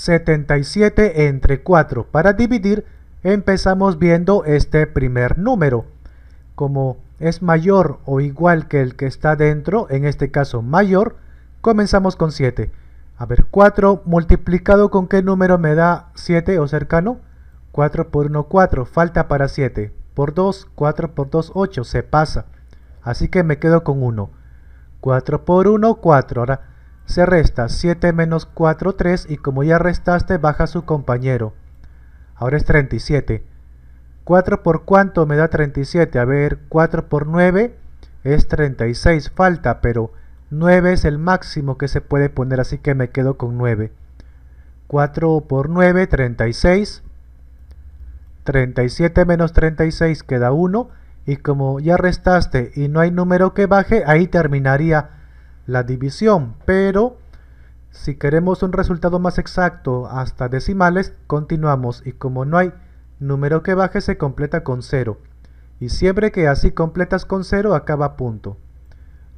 77 entre 4. Para dividir empezamos viendo este primer número. Como es mayor o igual que el que está dentro, en este caso mayor, comenzamos con 7. A ver, 4 multiplicado con qué número me da 7 o cercano? 4 por 1, 4. Falta para 7. Por 2, 4 por 2, 8. Se pasa. Así que me quedo con 1. 4 por 1, 4. Ahora, se resta 7 menos 4, 3 y como ya restaste baja su compañero. Ahora es 37. 4 por cuánto me da 37? A ver, 4 por 9 es 36, falta, pero 9 es el máximo que se puede poner, así que me quedo con 9. 4 por 9, 36. 37 menos 36 queda 1. Y como ya restaste y no hay número que baje, ahí terminaría la división, pero si queremos un resultado más exacto hasta decimales, continuamos y como no hay número que baje se completa con 0. Y siempre que así completas con 0 acaba punto.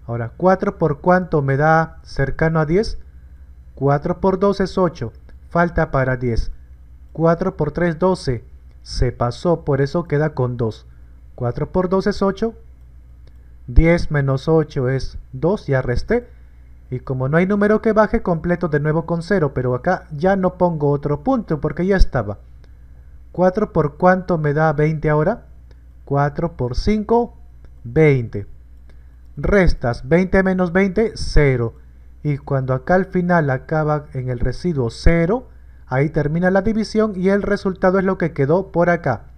Ahora, 4 por cuánto me da cercano a 10? 4 por 2 es 8, falta para 10. 4 por 3 12, se pasó, por eso queda con 2. 4 por 2 es 8, 10 menos 8 es 2, ya resté. Y como no hay número que baje, completo de nuevo con 0, pero acá ya no pongo otro punto porque ya estaba. 4 por cuánto me da 20 ahora? 4 por 5, 20. Restas, 20 menos 20, 0. Y cuando acá al final acaba en el residuo 0, ahí termina la división y el resultado es lo que quedó por acá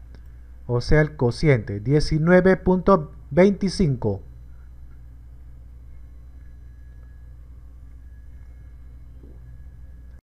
o sea el cociente, 19.25.